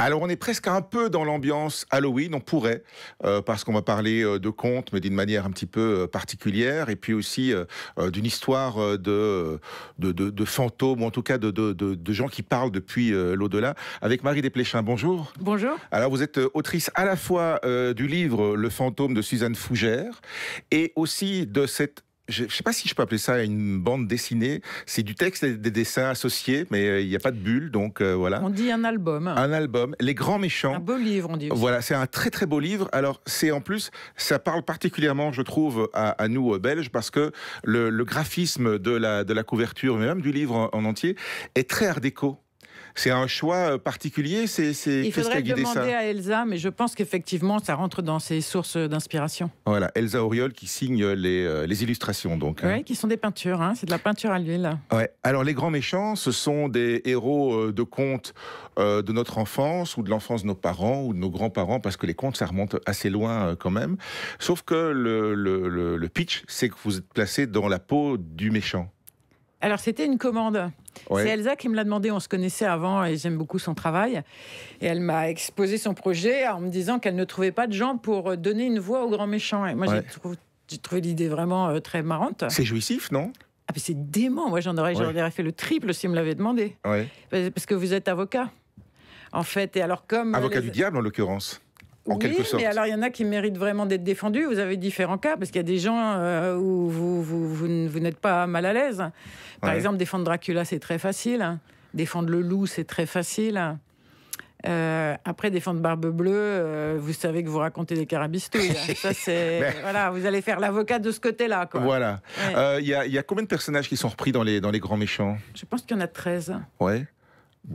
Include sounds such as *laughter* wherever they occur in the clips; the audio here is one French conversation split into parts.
Alors on est presque un peu dans l'ambiance Halloween, on pourrait, euh, parce qu'on va parler euh, de contes, mais d'une manière un petit peu euh, particulière, et puis aussi d'une histoire de fantômes, ou en tout cas de, de gens qui parlent depuis l'au-delà, avec Marie Desplechin. Bonjour. Bonjour. Alors vous êtes autrice à la fois du livre Le fantôme de Suzanne Fougère, et aussi de cette je ne sais pas si je peux appeler ça une bande dessinée. C'est du texte et des dessins associés, mais euh, il n'y a pas de bulle, donc euh, voilà. On dit un album. Un album. Les grands méchants. Un beau livre, on dit. Aussi. Voilà, c'est un très très beau livre. Alors c'est en plus, ça parle particulièrement, je trouve, à, nous euh, Belges, parce que le, graphisme de la de la couverture, mais même du livre en entier, est très art déco. C'est un choix euh, particulier c'est, c'est, Il faudrait demander à Elsa, mais je pense qu'effectivement, ça rentre dans ses sources d'inspiration. Voilà, Elsa Auriol qui signe les, euh, illustrations. donc. Hein. Oui, qui sont des peintures, hein, c'est de la peinture à l'huile. Ouais. Alors, les grands méchants, ce sont des héros euh, de contes de notre enfance ou de l'enfance de nos parents ou de nos grands-parents, parce que les contes, ça remonte assez loin quand même. Sauf que le pitch, c'est que vous êtes placé dans la peau du méchant. Alors, c'était une commande. C'est Elsa qui me l'a demandé, on se connaissait avant et j'aime beaucoup son travail. Et elle m'a exposé son projet en me disant qu'elle ne trouvait pas de gens pour euh, donner une voix aux grands méchants. Et moi, j'ai trouvé l'idée vraiment euh, très marrante. C'est jouissif, non ah, c'est dément. Moi, j'en aurais, fait le triple si elle me l'avait demandé. Parce que vous êtes avocat, en fait. Et alors, comme. Avocat du diable, en l'occurrence oui, Mais alors, il y en a qui méritent vraiment d'être défendus. Vous avez différents cas, parce qu'il y a des gens euh, où vous, vous, vous, n'êtes pas mal à l'aise. Par exemple, défendre Dracula, c'est très facile. Défendre le loup, c'est très facile. Euh, après, défendre Barbe Bleue, euh, vous savez que vous racontez des carabistouilles. *laughs* Ça, c'est, voilà, vous allez faire l'avocat de ce côté-là. Voilà. Il y, y, a combien de personnages qui sont repris dans les, dans les grands méchants Je pense qu'il y en a 13. Ouais.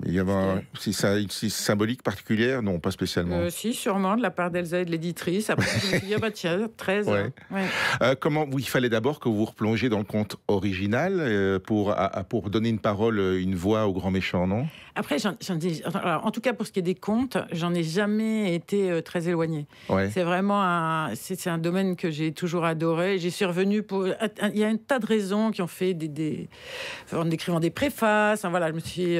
Il y avait une symbolique particulière Non, pas spécialement. Euh, si, sûrement, de la part d'Elsa et de l'éditrice. Après, je me dit, ah bah, tiens, 13. Ouais. Hein. Euh, comment, il fallait d'abord que vous replongiez dans le conte original euh, pour, pour donner une parole, euh, une voix au grand méchant, non Après, en, tout cas, pour ce qui est des contes, j'en ai jamais été très éloignée. C'est vraiment un, c'est, un domaine que j'ai toujours adoré. pour. Il y a un tas de raisons qui ont fait des. en écrivant des préfaces, voilà, je me suis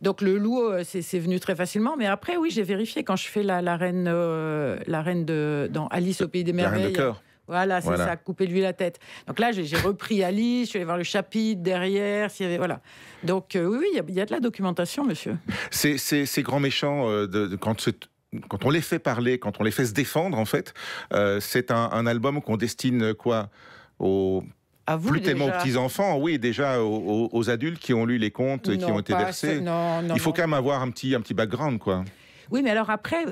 donc le loup, euh, c'est venu très facilement. Mais après, oui, j'ai vérifié quand je fais la, reine, euh, la reine de, dans Alice au pays des merveilles. La reine de Voilà, c'est a ça, couper lui la tête. Donc là, j'ai repris Alice, je suis allé voir le chapitre derrière, y avait. Voilà. Donc euh, oui, il y, a de la documentation, monsieur. Ces, grands méchants, de, quand on les fait parler, quand on les fait se défendre, en fait, c'est un, album qu'on destine quoi aux à Plus tellement aux petits-enfants, oui, déjà aux, adultes qui ont lu les contes qui ont été versés. Il faut quand même avoir un petit, un petit background, quoi. Oui, mais alors après,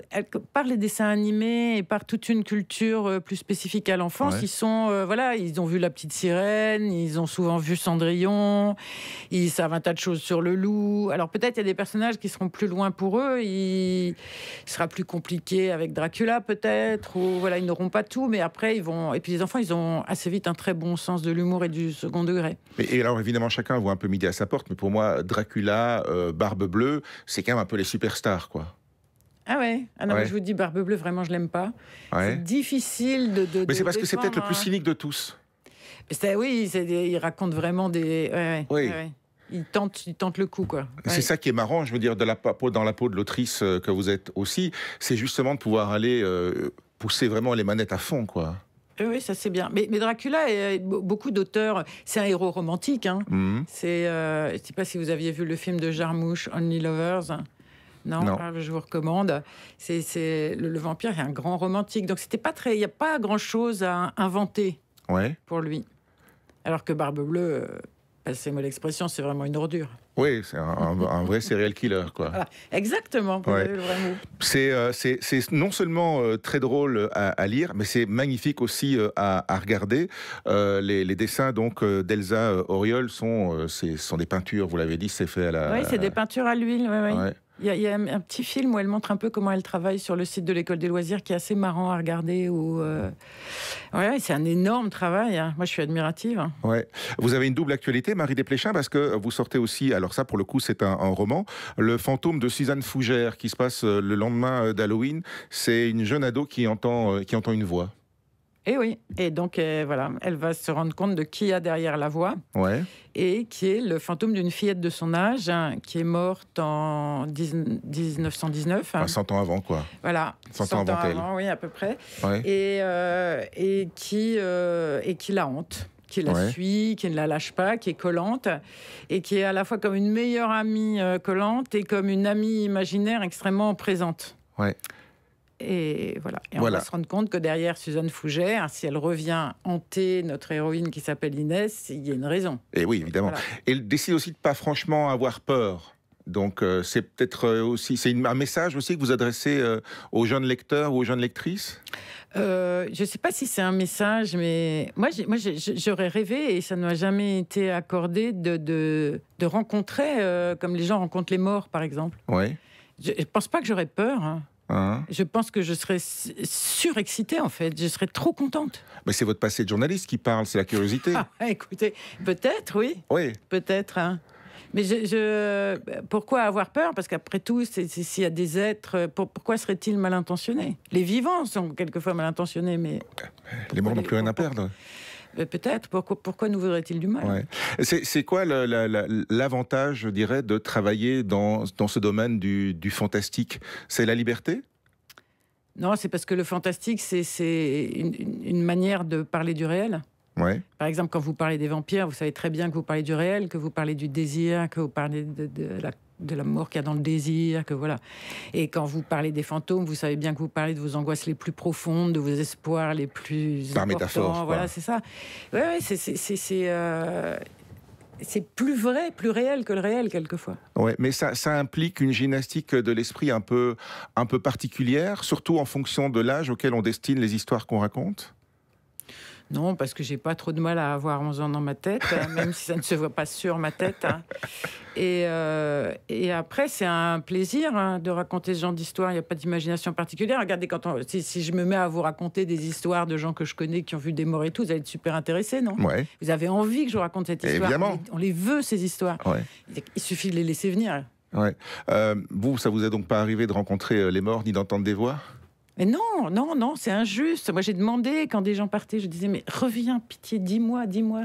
par les dessins animés et par toute une culture euh, plus spécifique à l'enfance, ils sont, euh, voilà, ils ont vu la petite sirène, ils ont souvent vu Cendrillon, ils savent un tas de choses sur le loup. Alors peut-être il y a des personnages qui seront plus loin pour eux, il, sera plus compliqué avec Dracula peut-être, ou voilà, ils n'auront pas tout, mais après ils vont. Et puis les enfants, ils ont assez vite un très bon sens de l'humour et du second degré. Et, alors évidemment, chacun voit un peu midi à sa porte, mais pour moi, Dracula, euh, Barbe Bleue, c'est quand même un peu les superstars, quoi. Ah, ah ouais je vous dis, Barbe Bleue, vraiment, je l'aime pas. C'est difficile de. mais c'est parce que c'est peut-être le plus cynique de tous. oui, il raconte vraiment des. oui. Il tente, il tente le coup, quoi. C'est ça qui est marrant, je veux dire, de la peau, dans la peau de l'autrice euh, que vous êtes aussi, c'est justement de pouvoir aller euh, pousser vraiment les manettes à fond, quoi. Oui, ça c'est bien. Mais, Dracula, et beaucoup d'auteurs, c'est un héros romantique. Hein. Mhm. C'est, euh, je ne sais pas si vous aviez vu le film de Jarmouche, Only Lovers. Non, ah, je vous recommande. C'est le, vampire est un grand romantique, donc c'était pas très, il n'y a pas grand chose à inventer ouais. pour lui. Alors que Barbe Bleue, passez-moi euh, l'expression, c'est vraiment une ordure. Oui, c'est un, vrai serial killer, quoi. Ah, exactement, euh, C'est non seulement euh, très drôle euh, à, lire, mais c'est magnifique aussi à, regarder. Les, dessins donc d'Elsa Oriol sont, sont des peintures, vous l'avez dit, c'est fait à la... Oui, c'est des peintures à l'huile, Il y, a un petit film où elle montre un peu comment elle travaille sur le site de l'école des loisirs qui est assez marrant à regarder. ou... Oui, c'est un énorme travail. Hein. Moi, je suis admirative. Hein. Vous avez une double actualité, Marie Desplechin, parce que vous sortez aussi, alors ça, pour le coup, c'est un, roman, Le fantôme de Suzanne Fougère, qui se passe euh, le lendemain euh, d'Halloween. C'est une jeune ado qui entend, euh, qui entend une voix. Et eh oui, et donc euh, voilà, elle va se rendre compte de qui y a derrière la voix, et qui est le fantôme d'une fillette de son âge, hein, qui est morte en 1919. 100 ah, ans avant, quoi. Voilà, 100, ans, avant, elle. oui, à peu près. Euh, et, qui, euh, et qui la hante qui la suit, qui ne la lâche pas, qui est collante et qui est à la fois comme une meilleure amie collante et comme une amie imaginaire extrêmement présente. Ouais. Et voilà. Et on va se rendre compte que derrière Suzanne Fougère, hein, si elle revient hanter notre héroïne qui s'appelle Inès, il y a une raison. Et eh oui, évidemment. Et elle décide aussi de ne pas franchement avoir peur. Donc euh, c'est peut-être euh, aussi c'est un message aussi que vous adressez euh, aux jeunes lecteurs ou aux jeunes lectrices. je ne sais pas si c'est un message, mais moi, moi j'aurais rêvé et ça n'a jamais été accordé de, de, rencontrer comme les gens rencontrent les morts par exemple. Oui. Je, ne pense pas que j'aurais peur. Hein. Hein je pense que je serais surexcitée en fait, je serais trop contente. Mais c'est votre passé de journaliste qui parle, c'est la curiosité. *laughs* Ah, bah, écoutez, peut-être, oui. Oui. Peut-être. Hein. Mais pourquoi avoir peur Parce qu'après tout, s'il y a des êtres, euh, pourquoi seraient-ils mal intentionnés Les vivants sont quelquefois mal intentionnés, mais. Les morts n'ont plus rien à perdre. Euh, peut-être. Pourquoi, pourquoi nous voudrait-il du mal C'est quoi l'avantage, je dirais, de travailler dans, dans ce domaine du, fantastique C'est la liberté non, c'est parce que le fantastique, c'est une, une, manière de parler du réel. Ouais. Par exemple, quand vous parlez des vampires, vous savez très bien que vous parlez du réel, que vous parlez du désir, que vous parlez de, de la de l'amour qu'il y a dans le désir, que voilà. Et quand vous parlez des fantômes, vous savez bien que vous parlez de vos angoisses les plus profondes, de vos espoirs les plus Par voilà, c'est ça. Ouais, euh, c'est plus vrai, plus réel que le réel quelquefois. Ouais, mais ça, ça implique une gymnastique de l'esprit un peu un peu particulière, surtout en fonction de l'âge auquel on destine les histoires qu'on raconte. Non, parce que j'ai pas trop de mal à avoir 11 ans dans ma tête, hein, même si ça ne se voit pas sur ma tête. Hein. Euh, et, après, c'est un plaisir hein, de raconter ce genre d'histoire. Il n'y a pas d'imagination particulière. Regardez, quand si, je me mets à vous raconter des histoires de gens que je connais qui ont vu des morts et tout, vous allez être super intéressés, non Vous avez envie que je vous raconte cette histoire. On les veut, ces histoires. Ouais. Il suffit de les laisser venir. Ouais. Euh, vous, ça vous est donc pas arrivé de rencontrer euh, les morts ni d'entendre des voix mais non, non, non, c'est injuste. Moi, j'ai demandé quand des gens partaient, je disais, mais reviens, pitié, dis-moi, dis-moi.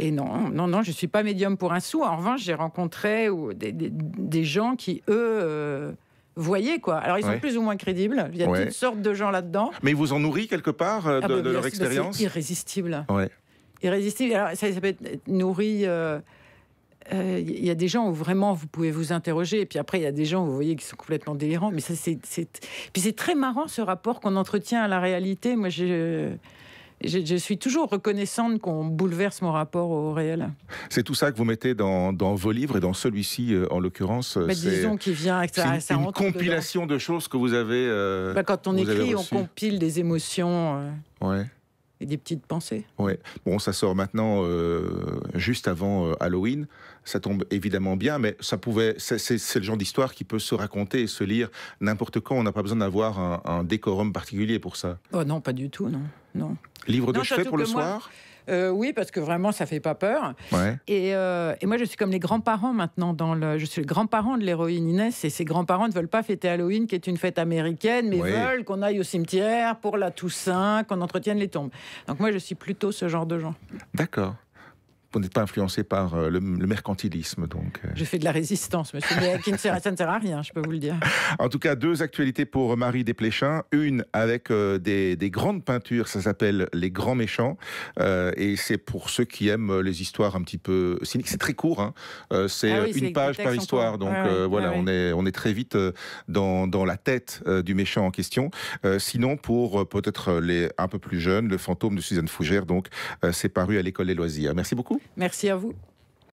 Et non, non, non, je ne suis pas médium pour un sou. En revanche, j'ai rencontré des, gens qui, eux, euh, voyaient, quoi. Alors ils sont plus ou moins crédibles. Il y a toutes sortes de gens là-dedans. Mais ils vous en nourrit quelque part euh, ah, de, bah, leur bah, expérience. c'est irrésistible. Irrésistible. Alors ça, peut être nourri. Euh, il euh, y a des gens où vraiment vous pouvez vous interroger, et puis après il y a des gens, vous voyez, qui sont complètement délirants. Mais ça, c'est, puis c'est très marrant ce rapport qu'on entretient à la réalité. Moi, je, je, suis toujours reconnaissante qu'on bouleverse mon rapport au réel. C'est tout ça que vous mettez dans, vos livres et dans celui-ci euh, en l'occurrence. Euh, bah, disons qu'il vient une, compilation de choses que vous avez. Bah, quand on écrit, on compile des émotions et des petites pensées. Oui. Bon, ça sort maintenant euh, juste avant euh, Halloween. Ça tombe évidemment bien, mais ça pouvait. C'est le genre d'histoire qui peut se raconter et se lire n'importe quand. On n'a pas besoin d'avoir un, décorum particulier pour ça. Oh non, pas du tout, non, non. Livre de chevet pour le soir. Euh, oui, parce que vraiment, ça fait pas peur. Euh, et, moi, je suis comme les grands-parents maintenant. Je suis le grand-parent de l'héroïne Inès et ses grands-parents ne veulent pas fêter Halloween, qui est une fête américaine, mais veulent qu'on aille au cimetière pour la Toussaint, qu'on entretienne les tombes. Donc moi, je suis plutôt ce genre de gens. D'accord vous n'êtes pas influencé par euh, le, mercantilisme, donc. Euh. Je fais de la résistance, monsieur, mais ça ne sert à rien, je peux vous le dire. *laughs* En tout cas, deux actualités pour Marie Desplechin. Une avec euh, des, grandes peintures, ça s'appelle Les Grands Méchants, et c'est pour ceux qui aiment les histoires un petit peu cyniques. C'est très court, hein. ah c'est une page par histoire, donc ah voilà, ah on est on est très vite dans, dans la tête du méchant en question. sinon, pour peut-être les un peu plus jeunes, le fantôme de Suzanne Fougère, donc, c'est paru à l'école des loisirs. Merci beaucoup. Merci à vous.